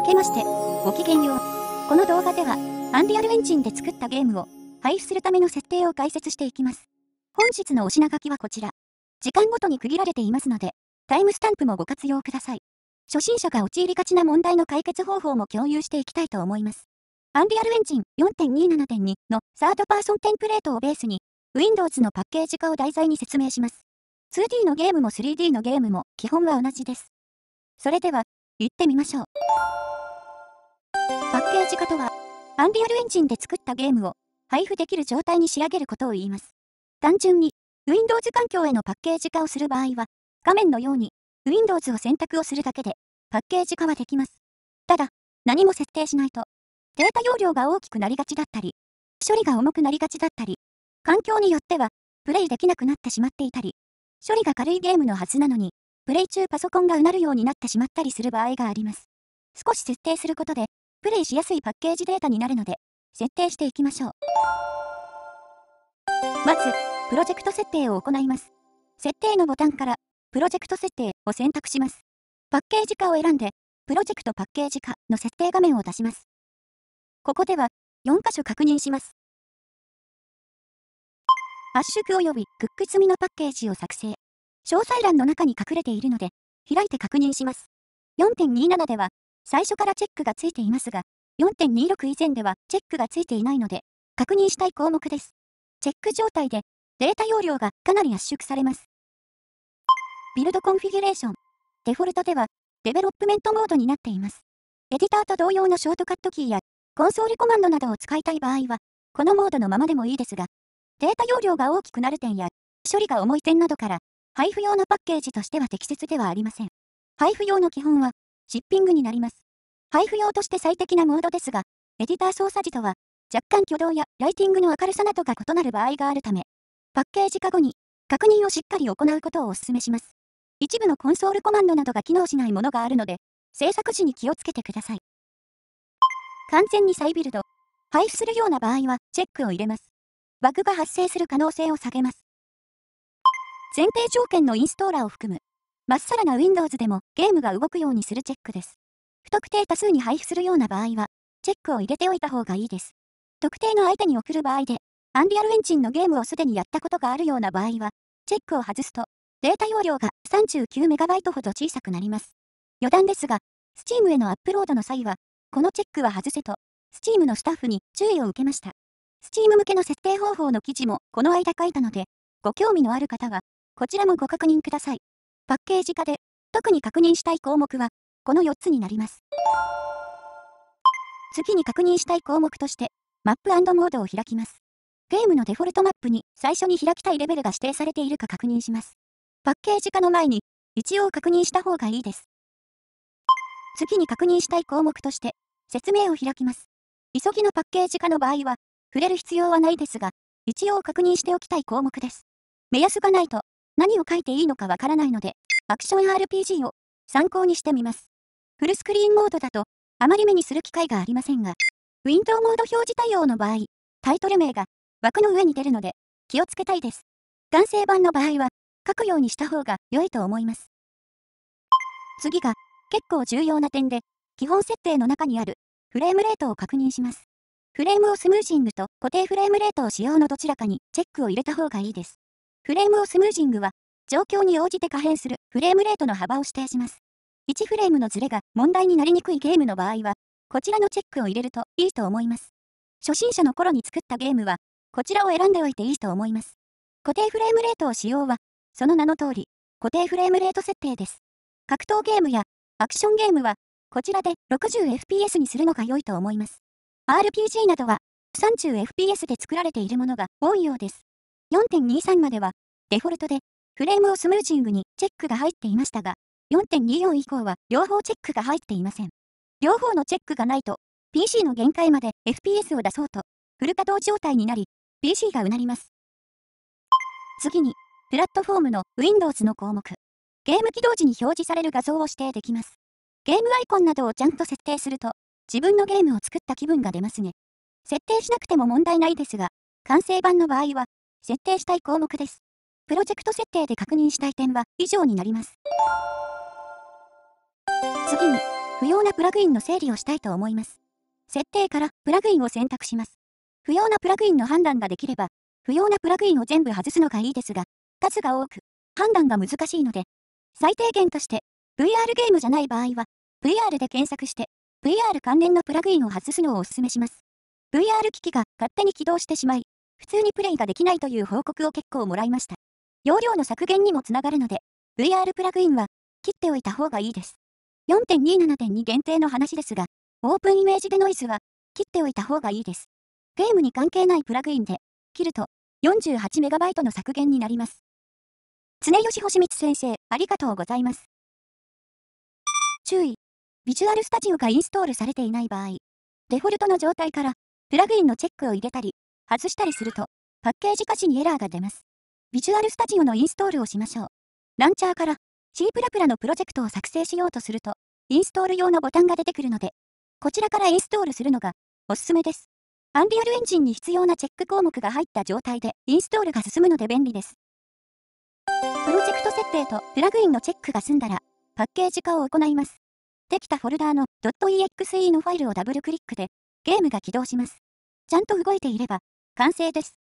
明けまして、ごきげんよう。この動画では、アンリアルエンジンで作ったゲームを、配布するための設定を解説していきます。本日のお品書きはこちら。時間ごとに区切られていますので、タイムスタンプもご活用ください。初心者が陥りがちな問題の解決方法も共有していきたいと思います。アンリアルエンジン4.27.2のサードパーソンテンプレートをベースに、Windows のパッケージ化を題材に説明します。2D のゲームも 3D のゲームも基本は同じです。それでは、行ってみましょう。ジ化とは、アンリアルエンジンで作ったゲームを配布できる状態に仕上げることを言います。単純に、Windows 環境へのパッケージ化をする場合は、画面のように Windows を選択をするだけで、パッケージ化はできます。ただ、何も設定しないと、データ容量が大きくなりがちだったり、処理が重くなりがちだったり、環境によっては、プレイできなくなってしまっていたり、処理が軽いゲームのはずなのに、プレイ中パソコンがうなるようになってしまったりする場合があります。少し設定することで、プレイしやすいパッケージデータになるので、設定していきましょう。まず、プロジェクト設定を行います。設定のボタンから、プロジェクト設定を選択します。パッケージ化を選んで、プロジェクトパッケージ化の設定画面を出します。ここでは、4箇所確認します。圧縮及びクック済みのパッケージを作成。詳細欄の中に隠れているので、開いて確認します。4.27では、最初からチェックがついていますが、4.26以前ではチェックがついていないので、確認したい項目です。チェック状態で、データ容量がかなり圧縮されます。ビルドコンフィギュレーション。デフォルトでは、デベロップメントモードになっています。エディターと同様のショートカットキーや、コンソールコマンドなどを使いたい場合は、このモードのままでもいいですが、データ容量が大きくなる点や、処理が重い点などから、配布用のパッケージとしては適切ではありません。配布用の基本は、シッピングになります。配布用として最適なモードですが、エディター操作時とは、若干挙動やライティングの明るさなどが異なる場合があるため、パッケージ化後に確認をしっかり行うことをお勧めします。一部のコンソールコマンドなどが機能しないものがあるので、制作時に気をつけてください。完全に再ビルド。配布するような場合はチェックを入れます。バグが発生する可能性を下げます。前提条件のインストーラーを含むまっさらな Windows でもゲームが動くようにするチェックです。不特定多数に配布するような場合は、チェックを入れておいた方がいいです。特定の相手に送る場合で、アンリアルエンジンのゲームをすでにやったことがあるような場合は、チェックを外すと、データ容量が 39MB ほど小さくなります。余談ですが、Steam へのアップロードの際は、このチェックは外せと、Steam のスタッフに注意を受けました。Steam 向けの設定方法の記事もこの間書いたので、ご興味のある方は、こちらもご確認ください。パッケージ化で、特に確認したい項目は、この4つになります。次に確認したい項目として、マップモードを開きます。ゲームのデフォルトマップに最初に開きたいレベルが指定されているか確認します。パッケージ化の前に、一応確認した方がいいです。次に確認したい項目として、説明を開きます。急ぎのパッケージ化の場合は、触れる必要はないですが、一応確認しておきたい項目です。目安がないと、何を書いていいのかわからないので、アクション RPG を参考にしてみます。フルスクリーンモードだと、あまり目にする機会がありませんが、ウィンドウモード表示対応の場合、タイトル名が枠の上に出るので、気をつけたいです。男性版の場合は、書くようにした方が良いと思います。次が、結構重要な点で、基本設定の中にある、フレームレートを確認します。フレームをスムージングと固定フレームレートを使用のどちらかにチェックを入れた方がいいです。フレームをスムージングは、状況に応じて可変するフレームレートの幅を指定します。1フレームのズレが問題になりにくいゲームの場合は、こちらのチェックを入れるといいと思います。初心者の頃に作ったゲームは、こちらを選んでおいていいと思います。固定フレームレートを使用は、その名の通り、固定フレームレート設定です。格闘ゲームやアクションゲームは、こちらで 60fps にするのが良いと思います。RPG などは 30fps で作られているものが多いようです。4.23まではデフォルトでフレームをスムージングにチェックが入っていましたが、4.24以降は両方チェックが入っていません。両方のチェックがないと、PC の限界まで FPS を出そうと、フル稼働状態になり、PC がうなります。次に、プラットフォームの Windows の項目。ゲーム起動時に表示される画像を指定できます。ゲームアイコンなどをちゃんと設定すると、自分のゲームを作った気分が出ますね。設定しなくても問題ないですが、完成版の場合は、設定したい項目です。プロジェクト設定で確認したい点は以上になります。次に、不要なプラグインの整理をしたいと思います。設定からプラグインを選択します。不要なプラグインの判断ができれば、不要なプラグインを全部外すのがいいですが、数が多く、判断が難しいので、最低限として、VR ゲームじゃない場合は、VR で検索して、VR 関連のプラグインを外すのをお勧めします。VR 機器が勝手に起動してしまい、普通にプレイができないという報告を結構もらいました。容量の削減にもつながるので、VR プラグインは切っておいた方がいいです。4.27.2限定の話ですが、オープンイメージでノイズは切っておいた方がいいです。ゲームに関係ないプラグインで切ると 48MB の削減になります。常吉星光先生、ありがとうございます。注意。ビジュアルスタジオがインストールされていない場合、デフォルトの状態からプラグインのチェックを入れたり、外したりすると、パッケージ化しにエラーが出ます。ビジュアルスタジオのインストールをしましょう。ランチャーから C++ ププララのプロジェクトを作成しようとすると、インストール用のボタンが出てくるので、こちらからインストールするのがおすすめです。アンリアルエンジンに必要なチェック項目が入った状態でインストールが進むので便利です。プロジェクト設定とプラグインのチェックが済んだら、パッケージ化を行います。できたフォルダーの .exe のファイルをダブルクリックで、ゲームが起動します。ちゃんと動いていれば、完成です。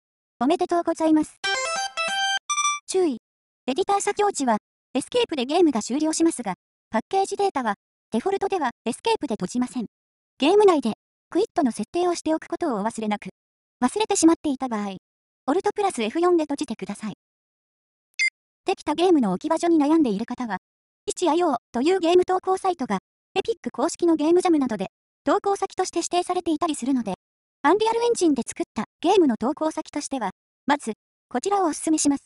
おめでとうございます。注意。エディター作業時は、エスケープでゲームが終了しますが、パッケージデータは、デフォルトではエスケープで閉じません。ゲーム内で、クイットの設定をしておくことをお忘れなく。忘れてしまっていた場合、オルトプラス F4 で閉じてください。できたゲームの置き場所に悩んでいる方は、1IO というゲーム投稿サイトが、エピック公式のゲームジャムなどで、投稿先として指定されていたりするので、アンリアルエンジンで作ったゲームの投稿先としては、まず、こちらをお勧めします。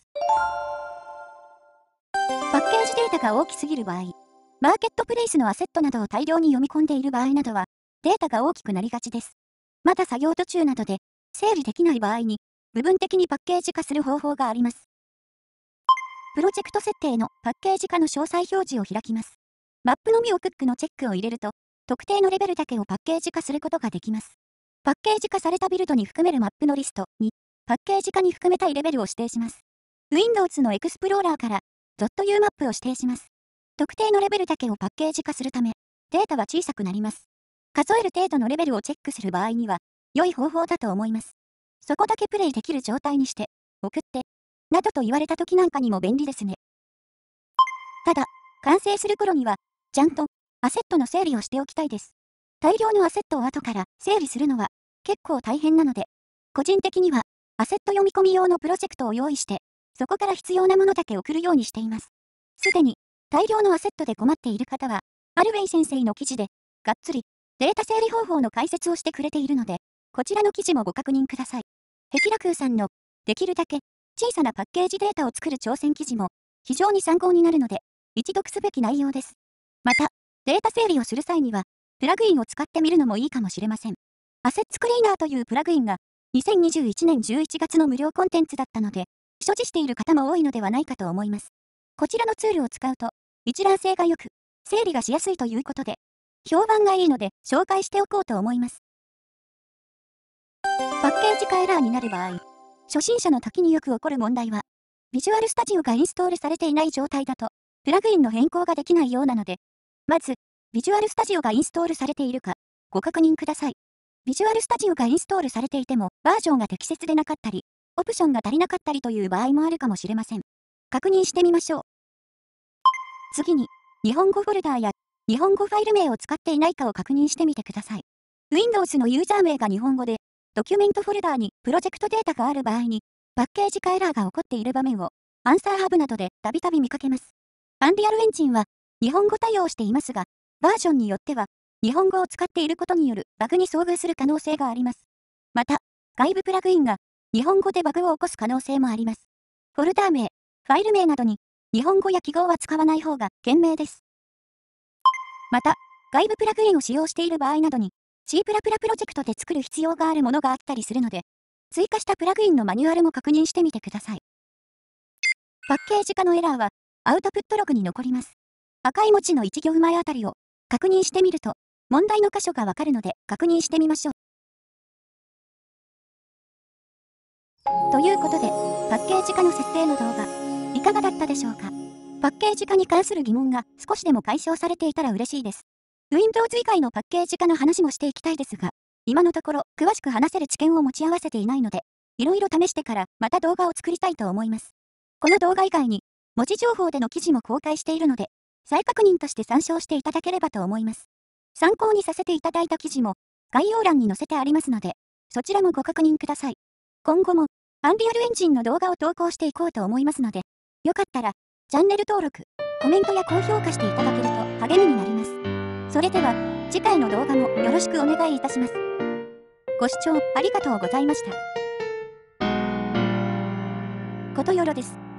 パッケージデータが大きすぎる場合、マーケットプレイスのアセットなどを大量に読み込んでいる場合などは、データが大きくなりがちです。まだ作業途中などで、整理できない場合に、部分的にパッケージ化する方法があります。プロジェクト設定のパッケージ化の詳細表示を開きます。マップのみをクックのチェックを入れると、特定のレベルだけをパッケージ化することができます。パッケージ化されたビルドに含めるマップのリストに、パッケージ化に含めたいレベルを指定します。Windows のエクスプローラーから .u マップを指定します。特定のレベルだけをパッケージ化するため、データは小さくなります。数える程度のレベルをチェックする場合には、良い方法だと思います。そこだけプレイできる状態にして、送って、などと言われた時なんかにも便利ですね。ただ、完成する頃には、ちゃんと、アセットの整理をしておきたいです。大量のアセットを後から整理するのは、結構大変なので、個人的には、アセット読み込み用のプロジェクトを用意して、そこから必要なものだけ送るようにしています。すでに、大量のアセットで困っている方は、アルウェイ先生の記事で、がっつり、データ整理方法の解説をしてくれているので、こちらの記事もご確認ください。クーさんの、できるだけ、小さなパッケージデータを作る挑戦記事も、非常に参考になるので、一読すべき内容です。また、データ整理をする際には、プラグインを使ってみるのもいいかもしれません。アセッツクリーナーというプラグインが、2021年11月の無料コンテンツだったので、所持している方も多いのではないかと思います。こちらのツールを使うと、一覧性が良く、整理がしやすいということで、評判がいいので紹介しておこうと思います。パッケージ化エラーになる場合、初心者の時によく起こる問題は、ビジュアルスタジオがインストールされていない状態だと、プラグインの変更ができないようなので、まず、ビジュアルスタジオがインストールされているか、ご確認ください。ビジュアルスタジオがインストールされていても、バージョンが適切でなかったり、オプションが足りなかったりという場合もあるかもしれません。確認してみましょう。次に、日本語フォルダーや日本語ファイル名を使っていないかを確認してみてください。Windows のユーザー名が日本語で、ドキュメントフォルダーにプロジェクトデータがある場合に、パッケージ化エラーが起こっている場面を、アンサーハブなどでたびたび見かけます。アンリアルエンジンは、日本語対応していますが、バージョンによっては、日本語を使っていることによるバグに遭遇する可能性があります。また、外部プラグインが日本語でバグを起こす可能性もあります。フォルダー名、ファイル名などに、日本語や記号は使わない方が賢明です。また、外部プラグインを使用している場合などに、C++ プラプロジェクトで作る必要があるものがあったりするので、追加したプラグインのマニュアルも確認してみてください。パッケージ化のエラーは、アウトプットログに残ります。赤い文字の1行前あたりを確認してみると、問題の箇所がわかるので確認してみましょう。ということで、パッケージ化の設定の動画、いかがだったでしょうかパッケージ化に関する疑問が少しでも解消されていたら嬉しいです。Windows 以外のパッケージ化の話もしていきたいですが、今のところ詳しく話せる知見を持ち合わせていないので、いろいろ試してからまた動画を作りたいと思います。この動画以外に、文字情報での記事も公開しているので、再確認として参照していただければと思います。参考にさせていただいた記事も概要欄に載せてありますので、そちらもご確認ください。今後もアンリアルエンジンの動画を投稿していこうと思いますので、よかったら、チャンネル登録、コメントや高評価していただけると励みになります。それでは、次回の動画もよろしくお願いいたします。ご視聴ありがとうございました。ことよろです。